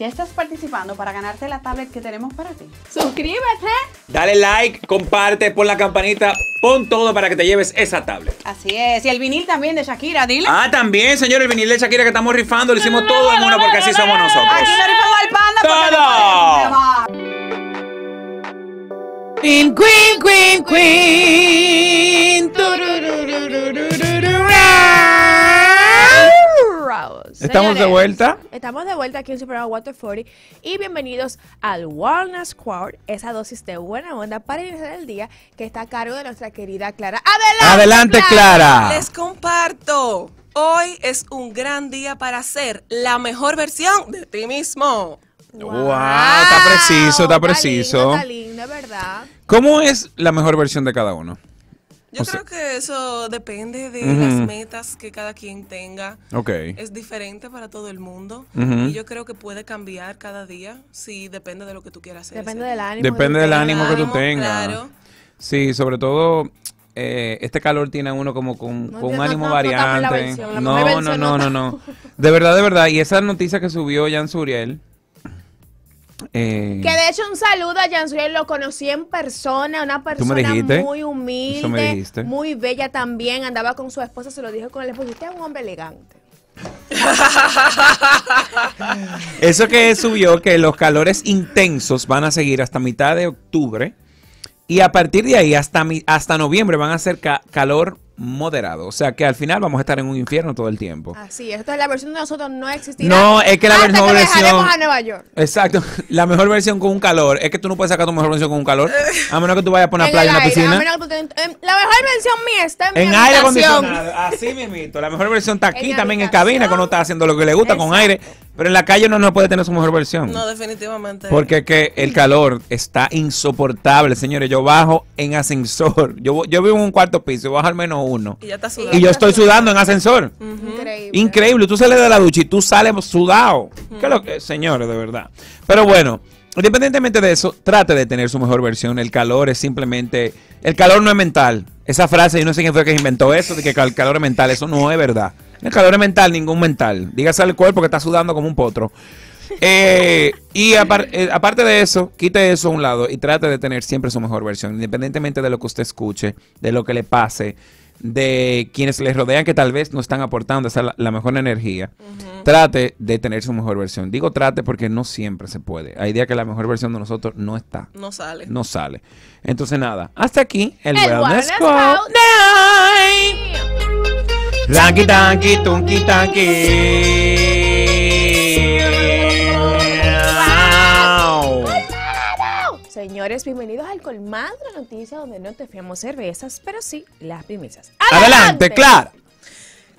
Ya estás participando para ganarte la tablet que tenemos para ti. Suscríbete. Dale like, comparte, pon la campanita, pon todo para que te lleves esa tablet. Así es. Y el vinil también de Shakira, dile. Ah, también, señor, el vinil de Shakira que estamos rifando. Lo hicimos todo en uno porque así somos nosotros. Aquí al panda ¡Todo! ¿Estamos de vuelta? Estamos de vuelta aquí en Super Water 40 y bienvenidos al Wellness Squad, esa dosis de buena onda para iniciar el día que está a cargo de nuestra querida Clara. ¡Adelante! Clara! Les comparto. Hoy es un gran día para ser la mejor versión de ti mismo. Wow, está preciso, está preciso. Está lindo, está ¿verdad? ¿Cómo es la mejor versión de cada uno? Yo creo que eso depende de las metas que cada quien tenga. Es diferente para todo el mundo. Y yo creo que puede cambiar cada día. si depende de lo que tú quieras hacer. Depende del ánimo. Depende del ánimo que tú tengas. Claro. Sí, sobre todo eh, este calor tiene uno como con, un ánimo variante. No, no, no, no, no. De verdad, de verdad. Y esa noticia que subió Jan Suriel eh, que de hecho un saludo a Jansuel, lo conocí en persona, una persona muy humilde, muy bella también, andaba con su esposa, se lo dijo con el esposo, usted es un hombre elegante. Eso que subió, que los calores intensos van a seguir hasta mitad de octubre y a partir de ahí hasta, hasta noviembre van a ser calor moderado. O sea que al final vamos a estar en un infierno todo el tiempo. Así, es. esta es la versión de nosotros no existirá. No, es que la hasta mejor que versión. a Nueva York. Exacto. La mejor versión con un calor. Es que tú no puedes sacar tu mejor versión con un calor. A menos que tú vayas por una playa, en una piscina. la mejor versión mía está en, en aire acondicionado. Así mismito. La mejor versión está aquí también en cabina, cuando está haciendo lo que le gusta con aire. Pero en la calle uno no puede tener su mejor versión. No, definitivamente. Porque que el calor está insoportable, señores. Yo bajo en ascensor. Yo, yo vivo en un cuarto piso, bajo al menos uno. Y, ya está sudando. y yo estoy sudando en ascensor. Increíble. Increíble. Tú sales de la ducha y tú sales sudado. Que ¿Qué es lo que, señores, de verdad? Pero bueno. Independientemente de eso, trate de tener su mejor versión. El calor es simplemente. El calor no es mental. Esa frase, yo no sé quién fue que inventó eso, de que el calor es mental. Eso no es verdad. El calor mental, ningún mental. Dígase al cuerpo que está sudando como un potro. Eh, y eh, aparte de eso, quite eso a un lado y trate de tener siempre su mejor versión, independientemente de lo que usted escuche, de lo que le pase, de quienes le rodean que tal vez no están aportando esa la, mejor energía. Trate de tener su mejor versión. Digo trate porque no siempre se puede. Hay días que la mejor versión de nosotros no está. No sale. No sale. Entonces nada, hasta aquí el, el Tanqui, tanqui, tunqui, tanqui. ¡Wow! Señores, bienvenidos al Colmado de Noticias, donde no te fiamos cervezas, pero sí las primicias. ¡Adelante, ¡Claro!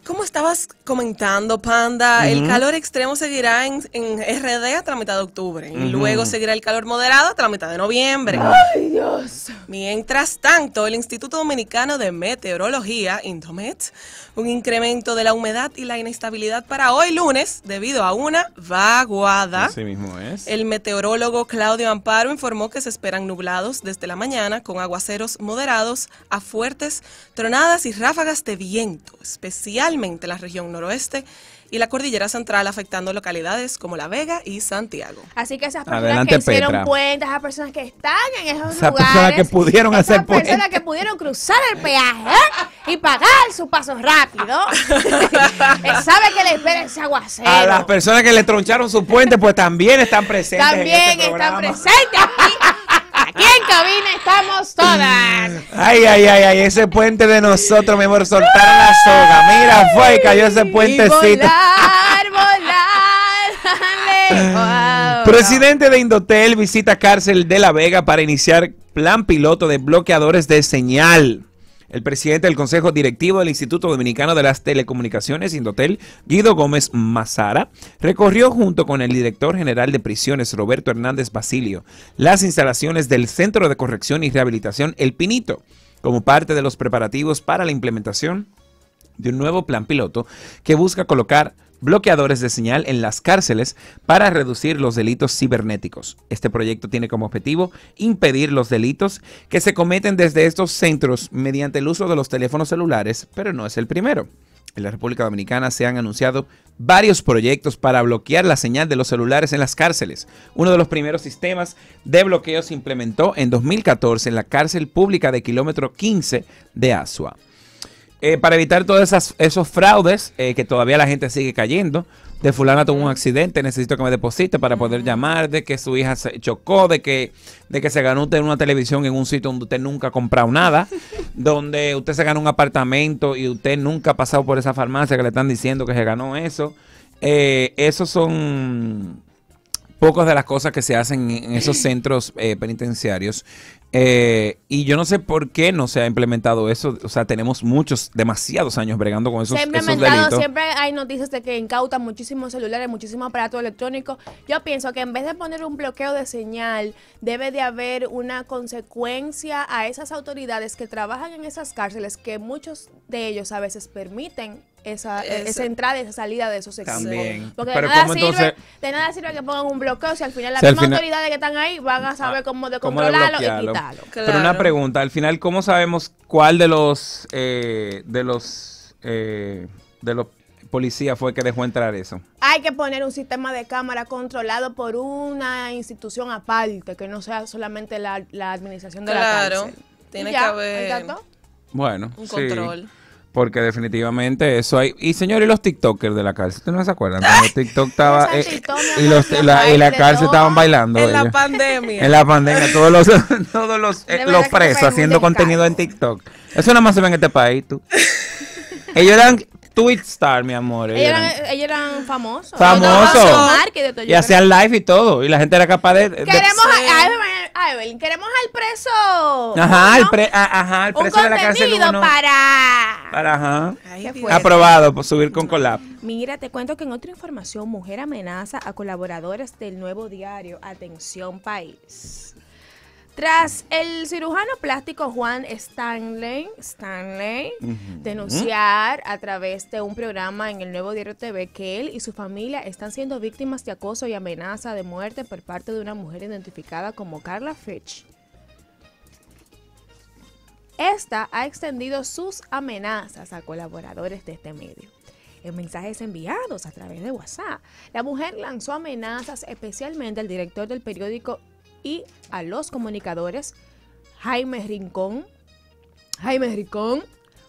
Como estabas comentando, Panda, el calor extremo seguirá en, RD hasta la mitad de octubre. Y luego seguirá el calor moderado hasta la mitad de noviembre. ¡Ay, Dios! Mientras tanto, el Instituto Dominicano de Meteorología, Indomet, un incremento de la humedad y la inestabilidad para hoy lunes debido a una vaguada. Así mismo es. El meteorólogo Claudio Amparo informó que se esperan nublados desde la mañana con aguaceros moderados a fuertes tronadas y ráfagas de viento, especial la región noroeste y la cordillera central, afectando localidades como La Vega y Santiago. Así que esas personas que hicieron puentes, esas personas que están en esos lugares, personas que pudieron esas hacer personas que pudieron cruzar el peaje y pagar sus pasos rápido, sabe que le espera ese aguacero. A las personas que le troncharon su puente, pues también están presentes. También en este están presentes aquí Aquí en cabina estamos todas. Mm. Ay, ay, ay, ay, ese puente de nosotros, mejor soltar la soga. Mira, fue y cayó ese puentecito. Presidente de Indotel visita cárcel de La Vega para iniciar plan piloto de bloqueadores de señal. El presidente del Consejo Directivo del Instituto Dominicano de las Telecomunicaciones, Indotel, Guido Gómez Mazara, recorrió junto con el director general de prisiones, Roberto Hernández Basilio, las instalaciones del Centro de Corrección y Rehabilitación El Pinito, como parte de los preparativos para la implementación de un nuevo plan piloto que busca colocar bloqueadores de señal en las cárceles para reducir los delitos cibernéticos. Este proyecto tiene como objetivo impedir los delitos que se cometen desde estos centros mediante el uso de los teléfonos celulares, pero no es el primero. En la República Dominicana se han anunciado varios proyectos para bloquear la señal de los celulares en las cárceles. Uno de los primeros sistemas de bloqueo se implementó en 2014 en la cárcel pública de kilómetro 15 de Asua. Eh, para evitar todos esos fraudes eh, que todavía la gente sigue cayendo. De fulana tuvo un accidente, necesito que me deposite para poder llamar, de que su hija se chocó, de que, de que se ganó usted una televisión en un sitio donde usted nunca ha comprado nada, donde usted se ganó un apartamento y usted nunca ha pasado por esa farmacia que le están diciendo que se ganó eso. Eh, esos son pocas de las cosas que se hacen en esos centros eh, penitenciarios. Eh, y yo no sé por qué no se ha implementado eso. O sea, tenemos muchos, demasiados años bregando con esos, se ha implementado, Siempre hay noticias de que incautan muchísimos celulares, muchísimos aparatos electrónicos. Yo pienso que en vez de poner un bloqueo de señal, debe de haber una consecuencia a esas autoridades que trabajan en esas cárceles, que muchos de ellos a veces permiten esa, esa, entrada y esa salida de esos excesos, También. Porque de nada, sirve, de nada, sirve, que pongan un bloqueo si al final las mismas autoridades que están ahí van a saber ah, cómo de controlarlo y quitarlo. Pero una pregunta, al final, ¿cómo sabemos cuál de los eh, de los eh, de los policía fue que dejó entrar eso. Hay que poner un sistema de cámara controlado por una institución aparte, que no sea solamente la, la administración de la cárcel. Claro, tiene que haber bueno, un control. Porque definitivamente eso hay. Y señores, los TikTokers de la cárcel, ¿ustedes no se acuerdan? Cuando TikTok estaba. Eh, y, los, la, y la cárcel estaban bailando. En la pandemia. En la pandemia, todos los, todos los, eh, presos haciendo contenido en TikTok. Eso nada más se ve en este país, tú. ellos eran Twitch star, mi amor. Ellos eran, famosos. Famosos. Y hacían live y todo. Y la gente era capaz de. Queremos. a, queremos al preso. Ajá, el, preso de la para. Para, ajá. Aprobado por subir con collab. Mira, te cuento que en otra información, mujer amenaza a colaboradores del nuevo diario. Atención, país. Tras el cirujano plástico Juan Stanley, Stanley denunciar a través de un programa en el Nuevo Diario TV que él y su familia están siendo víctimas de acoso y amenaza de muerte por parte de una mujer identificada como Carla Fitch. Esta ha extendido sus amenazas a colaboradores de este medio en mensajes enviados a través de WhatsApp. La mujer lanzó amenazas especialmente al director del periódico y a los comunicadores Jaime Rincón, Jaime Rincón,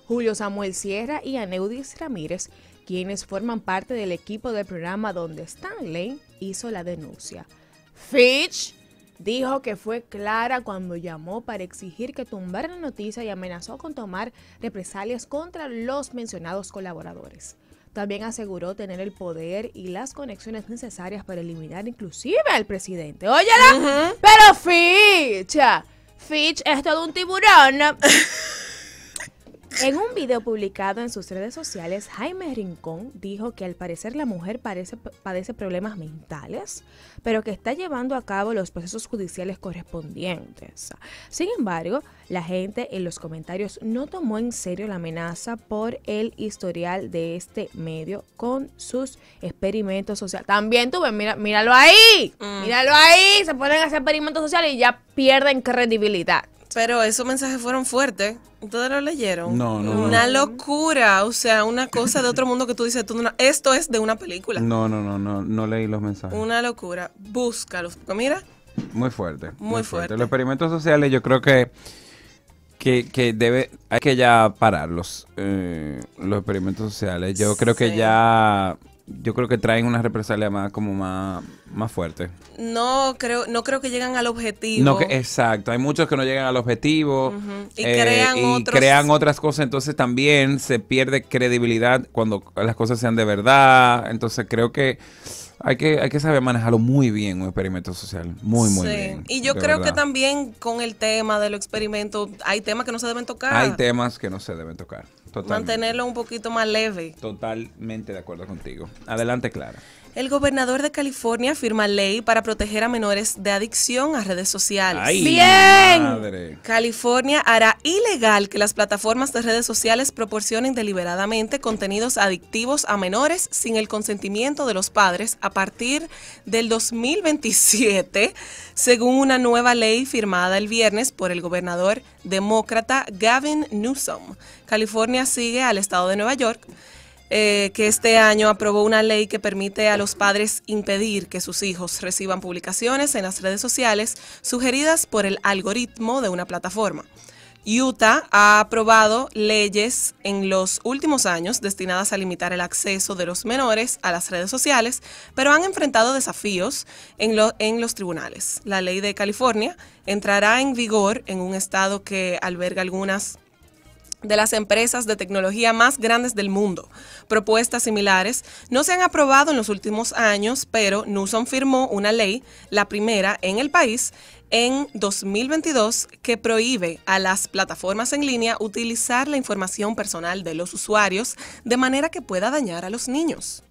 Julio Samuel Sierra y Aneudis Ramírez, quienes forman parte del equipo del programa donde Stanley hizo la denuncia. Fitch dijo que fue clara cuando llamó para exigir que tumbara la noticia y amenazó con tomar represalias contra los mencionados colaboradores. También aseguró tener el poder y las conexiones necesarias para eliminar inclusive al presidente. Óyela, pero Fitch, ah, Fitch es todo un tiburón. En un video publicado en sus redes sociales, Jaime Rincón dijo que al parecer la mujer padece problemas mentales, pero que está llevando a cabo los procesos judiciales correspondientes. Sin embargo, la gente en los comentarios no tomó en serio la amenaza por el historial de este medio con sus experimentos sociales. También tuve, mira, míralo ahí, mm. míralo ahí, se ponen a hacer experimentos sociales y ya pierden credibilidad. Pero esos mensajes fueron fuertes. todos lo leyeron? No, no. Una locura. O sea, una cosa de otro mundo que tú dices, tú, esto es de una película. No, no, no, no, no leí los mensajes. Una locura. Búscalos. Mira. Muy fuerte. Muy, fuerte. Los experimentos sociales yo creo que, que, debe, hay que ya pararlos. Eh, los experimentos sociales. Yo creo que ya yo creo que traen una represalia más como más, fuerte. No creo, no creo que llegan al objetivo. exacto. Hay muchos que no llegan al objetivo y, eh, crean, otras cosas. Entonces también se pierde credibilidad cuando las cosas sean de verdad. Entonces creo que hay que, hay que saber manejarlo muy bien un experimento social, muy, muy bien. Y yo creo que también con el tema de los experimentos, hay temas que no se deben tocar. Hay temas que no se deben tocar mantenerlo un poquito más leve. Totalmente de acuerdo contigo. Adelante, Clara. El gobernador de California firma ley para proteger a menores de adicción a redes sociales. ¡Bien! California hará ilegal que las plataformas de redes sociales proporcionen deliberadamente contenidos adictivos a menores sin el consentimiento de los padres a partir del 2027, según una nueva ley firmada el viernes por el gobernador demócrata Gavin Newsom. California sigue al estado de Nueva York eh, que este año aprobó una ley que permite a los padres impedir que sus hijos reciban publicaciones en las redes sociales sugeridas por el algoritmo de una plataforma. Utah ha aprobado leyes en los últimos años destinadas a limitar el acceso de los menores a las redes sociales, pero han enfrentado desafíos en, en, los tribunales. La ley de California entrará en vigor en un estado que alberga algunas de las empresas de tecnología más grandes del mundo. Propuestas similares no se han aprobado en los últimos años, pero Newsom firmó una ley, la primera en el país, en 2022 que prohíbe a las plataformas en línea utilizar la información personal de los usuarios de manera que pueda dañar a los niños.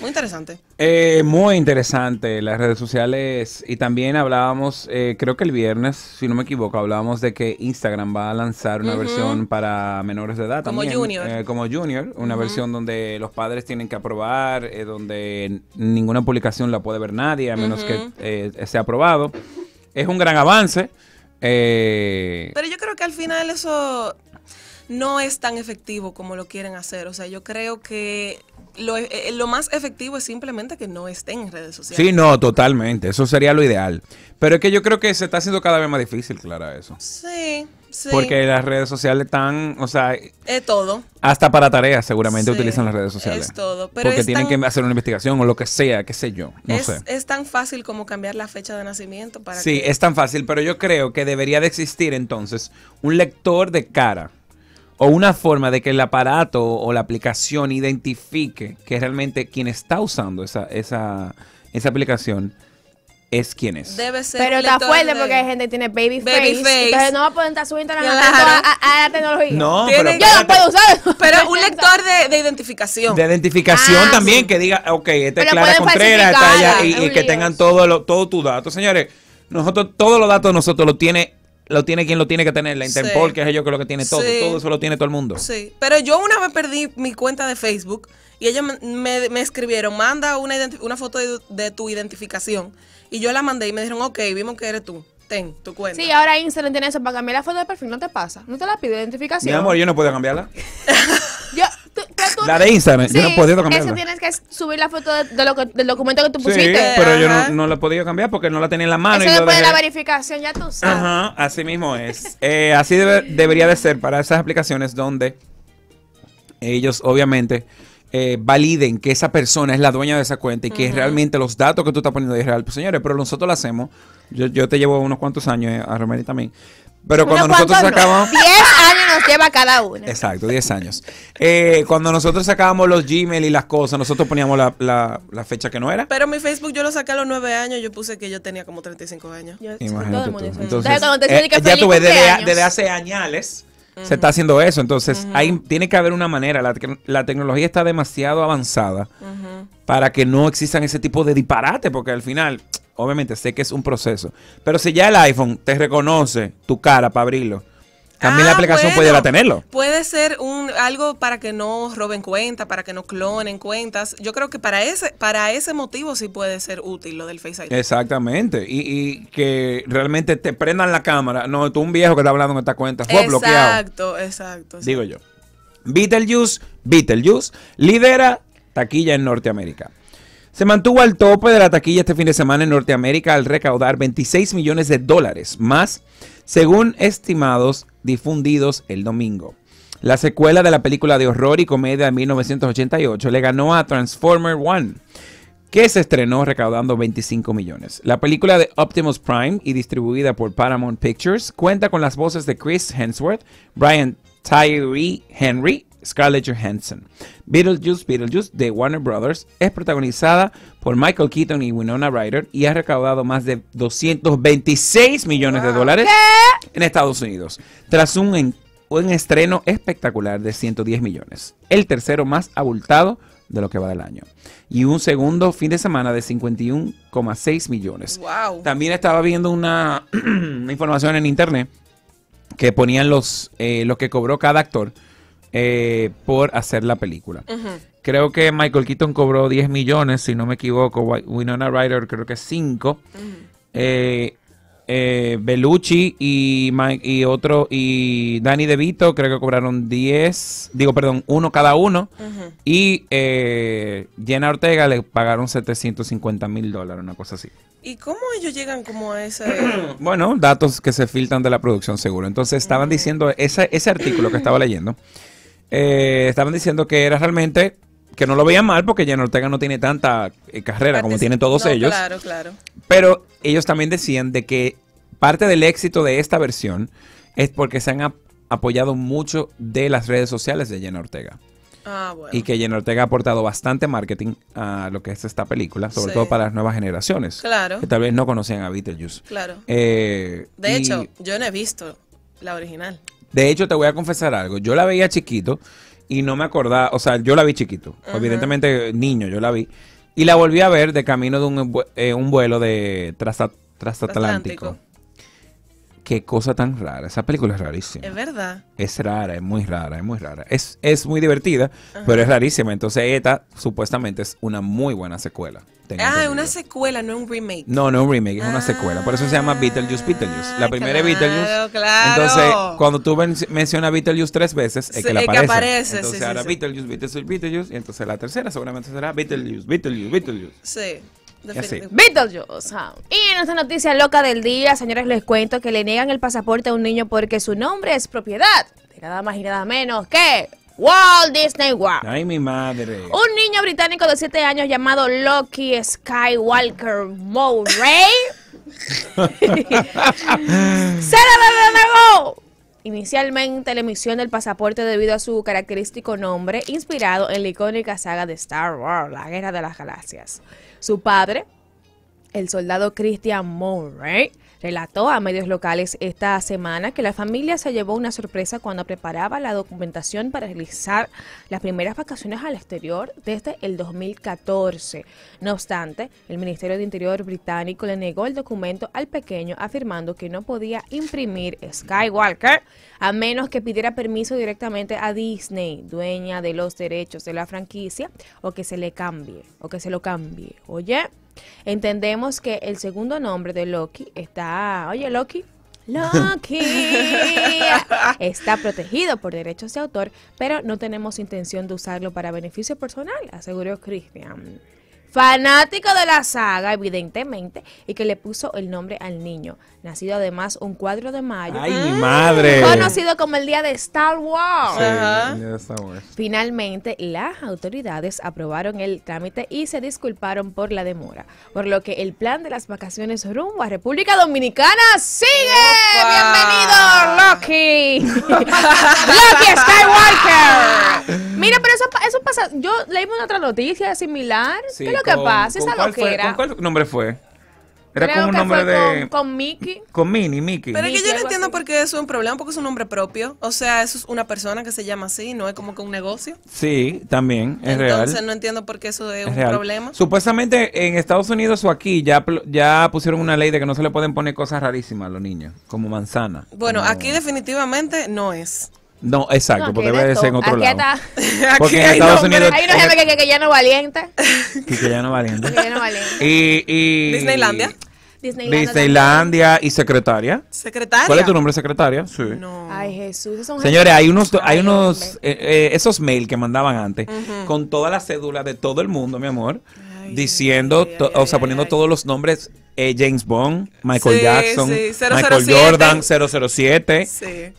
Muy interesante. Eh, muy interesante las redes sociales y también hablábamos, eh, creo que el viernes, si no me equivoco, hablábamos de que Instagram va a lanzar una versión para menores de edad. Como junior. Eh, como junior, una versión donde los padres tienen que aprobar, donde ninguna publicación la puede ver nadie, a menos que sea aprobado. Es un gran avance. Pero yo creo que al final eso no es tan efectivo como lo quieren hacer. O sea, yo creo que eh, eh, lo, más efectivo es simplemente que no estén en redes sociales. Sí, no, totalmente. Eso sería lo ideal. Pero es que yo creo que se está haciendo cada vez más difícil, Clara, eso. Sí, sí. Porque las redes sociales están, o sea... Es todo. Hasta para tareas seguramente utilizan las redes sociales. Es todo. porque tienen que hacer una investigación o lo que sea, qué sé yo. No sé. es tan fácil como cambiar la fecha de nacimiento para... Sí, es tan fácil, pero yo creo que debería de existir entonces un lector de cara o una forma de que el aparato o la aplicación identifique que realmente quien está usando esa, esa, esa aplicación es quien es. Debe ser. Pero está fuerte porque hay gente que tiene baby, face, Entonces no va pues, a poder estar su internet a, la tecnología. No, pero, yo no puedo usar. Pero un lector de, de identificación. De identificación ah, también que diga, ok, esta es Clara Contreras, y, que tengan todos tus datos. Señores, nosotros todos los datos nosotros los tiene lo tiene quien lo tiene que tener, la Interpol, que es ellos que lo que tiene todo, todo eso lo tiene todo el mundo. Sí, pero yo una vez perdí mi cuenta de Facebook y ellos me, me, escribieron, manda una, una foto de, tu identificación. Y yo la mandé y me dijeron, ok, vimos que eres tú. Ten tu cuenta. Sí, ahora Instagram tiene eso para cambiar la foto de perfil, no te pasa. No te la pide identificación. Mi amor, yo no puedo cambiarla. yo, la de Instagram, yo no he podido cambiarla. Eso tienes que subir la foto del documento que tú pusiste. Sí, pero yo no, la he podido cambiar porque no la tenía en la mano. Eso y después de la verificación, ya tú sabes. Ajá, así mismo es. Eh, así debería de ser para esas aplicaciones donde ellos, obviamente eh, validen que esa persona es la dueña de esa cuenta y que realmente los datos que tú estás poniendo es real. Pues, señores, pero nosotros lo hacemos. Yo, te llevo unos cuantos años eh, a Romero también. Pero cuando nosotros sacamos... 10 años nos lleva cada uno. Exacto, 10 años. Eh, cuando nosotros sacábamos los Gmail y las cosas, nosotros poníamos la, fecha que no era. Pero mi Facebook yo lo saqué a los 9 años, yo puse que yo tenía como 35 años. Imagínate tú. Entonces, ya tuve desde, desde, hace añales se está haciendo eso. Entonces, ahí tiene que haber una manera. La, tecnología está demasiado avanzada para que no existan ese tipo de disparate, porque al final, obviamente, sé que es un proceso. Pero si ya el iPhone te reconoce tu cara para abrirlo, también la ah, aplicación puede tenerlo. Puede ser un algo para que no roben cuentas, para que no clonen cuentas. Yo creo que para ese para ese motivo sí puede ser útil lo del Face ID. Exactamente. Y, que realmente te prendan la cámara. No, tú un viejo que está hablando en esta cuenta. Fue bloqueado. Exacto, exacto. Digo yo. Beetlejuice, Beetlejuice lidera taquilla en Norteamérica se mantuvo al tope de la taquilla este fin de semana en Norteamérica al recaudar 26 millones de dólares más, según estimados difundidos el domingo. La secuela de la película de horror y comedia de 1988 le ganó a Transformer One, que se estrenó recaudando 25 millones. La película de Optimus Prime y distribuida por Paramount Pictures cuenta con las voces de Chris Hemsworth, Brian Tyree Henry Scarlett Johansson. Beetlejuice Beetlejuice de Warner Brothers es protagonizada por Michael Keaton y Winona Ryder y ha recaudado más de 226 millones de dólares en Estados Unidos, tras un, un estreno espectacular de 110 millones, el tercero más abultado de lo que va del año. Y un segundo fin de semana de 51,6 millones. También estaba viendo una información en internet que ponían los, eh, lo que cobró cada actor eh, por hacer la película. Creo que Michael Keaton cobró 10 millones, si no me equivoco. Winona Ryder creo que 5. Eh, eh, Bellucci y, y otro y Danny DeVito creo que cobraron 10, digo perdón, uno cada uno y Jenna Ortega le pagaron 750 mil dólares, una cosa así. ¿Y cómo ellos llegan como a ese...? bueno, datos que se filtran de la producción seguro. Entonces estaban diciendo, ese, ese artículo que estaba leyendo eh, estaban diciendo que era realmente que no lo veían mal porque Jenna Ortega no tiene tanta eh, carrera como tienen todos ellos. Claro, claro. Pero ellos también decían de que parte del éxito de esta versión es porque se han apoyado mucho de las redes sociales de Jenna Ortega. Ah, bueno. Y que Jenna Ortega ha aportado bastante marketing a lo que es esta película, sobre todo para las nuevas generaciones. Claro. Que tal vez no conocían a Beetlejuice. Claro. Eh, de hecho, yo no he visto la original. De hecho, te voy a confesar algo. Yo la veía chiquito y no me acordaba. O sea, yo la vi chiquito. Evidentemente, niño, yo la vi. Y la volví a ver de camino de un, eh, vuelo de trasatlántico. Qué cosa tan rara. Esa película es rarísima. Es verdad. Es rara, es muy rara, es muy rara. Es, es muy divertida, pero es rarísima. Entonces, esta supuestamente es una muy buena secuela. Ah, una secuela, no un remake. No, no un remake, es una ah, secuela. Por eso se llama Beetlejuice Beetlejuice. La ah, primera es Beetlejuice. Claro. Entonces, cuando tú mencionas Beetlejuice tres veces, es que la aparece. Que aparece entonces, ahora Beetlejuice, Beetlejuice, Beetlejuice. Y entonces la tercera seguramente será Beetlejuice, Beetlejuice, Beetlejuice. Sí. Y en esta noticia loca del día, señores, les cuento que le niegan el pasaporte a un niño porque su nombre es propiedad de nada más y nada menos que Walt Disney World. Ay, mi madre. Un niño británico de 7 años llamado Loki Skywalker Murray. ¡Se la Inicialmente, la emisión del pasaporte debido a su característico nombre, inspirado en la icónica saga de Star Wars, la Guerra de las Galaxias. Su padre, el soldado Christian Murray, Relató a medios locales esta semana que la familia se llevó una sorpresa cuando preparaba la documentación para realizar las primeras vacaciones al exterior desde el 2014. No obstante, el Ministerio de Interior británico le negó el documento al pequeño afirmando que no podía imprimir Skywalker a menos que pidiera permiso directamente a Disney, dueña de los derechos de la franquicia, o que se le cambie, o que se lo cambie. Oye. Entendemos que el segundo nombre de Loki está, oye Loki, Loki está protegido por derechos de autor, pero no tenemos intención de usarlo para beneficio personal, aseguró Christian fanático de la saga, evidentemente, y que le puso el nombre al niño. Nacido además un 4 de mayo. ¡Ay, mi madre! Ah, conocido como el Día de Star Wars. Finalmente, las autoridades aprobaron el trámite y se disculparon por la demora. Por lo que el plan de las vacaciones rumbo a República Dominicana sigue. ¡Bienvenido, Loki! ¡Loki Skywalker! Mira, pero eso, eso pasa. Yo leí una otra noticia similar. Sí, lo pasa? cuál fue, ¿Con cuál nombre fue? Era un nombre de. Con, Mickey. Con Minnie, Mickey. Pero es yo no entiendo por qué eso es un problema, porque es un nombre propio. O sea, eso es una persona que se llama así, no es como que un negocio. Sí, también, es real. Entonces no entiendo por qué eso es, un problema. Supuestamente en Estados Unidos o aquí ya, ya pusieron una ley de que no se le pueden poner cosas rarísimas a los niños, como manzana. Bueno, aquí definitivamente no es. No, exacto, porque debe de ser en otro lado. Porque aquí en Estados Unidos. Hay una gente que, ya no valiente. que, ya no valiente. Y, y, Disneylandia. Disneylandia, Disneylandia y secretaria. ¿Secretaria? ¿Cuál es tu nombre, secretaria? Sí. Ay, Jesús. Señores, hay unos, hay unos, eh, eh, esos mails que mandaban antes con todas las cédulas de todo el mundo, mi amor diciendo, o sea, poniendo todos los nombres eh, James Bond, Michael Jackson, Michael Jordan, 007.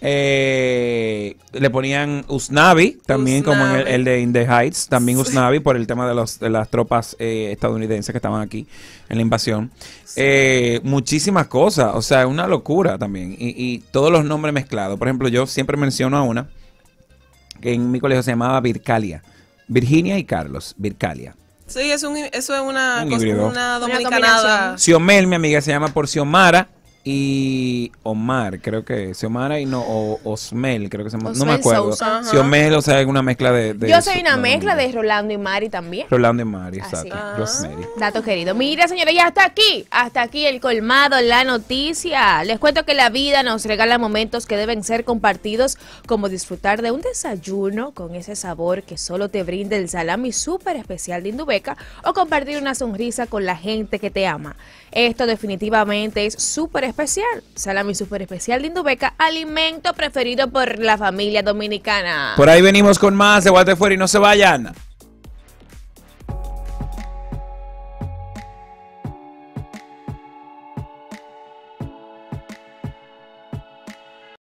Eh, le ponían Usnavi, también como el, de In the Heights, también Usnavi por el tema de, los, de las tropas eh, estadounidenses que estaban aquí en la invasión. muchísimas cosas, o sea, una locura también. Y, y todos los nombres mezclados. Por ejemplo, yo siempre menciono a una que en mi colegio se llamaba Vircalia. Virginia y Carlos, Vircalia. Sí, es un, eso es una, una dominicanada. Una Siomel, mi amiga, se llama por Siomara y Omar, creo que Xiomara y no, o Osmel, creo que se no me acuerdo. si o sea, es una mezcla de, Yo soy una mezcla de Rolando y Mari también. Rolando y Mari, exacto. Ah. Dato querido. Mira, señores, ya hasta aquí, hasta aquí el colmado, la noticia. Les cuento que la vida nos regala momentos que deben ser compartidos, como disfrutar de un desayuno con ese sabor que solo te brinda el salami súper especial de Indubeca o compartir una sonrisa con la gente que te ama. Esto definitivamente es súper especial especial. Salami super especial de Indubeca, alimento preferido por la familia dominicana. Por ahí venimos con más de Guate y no se vayan.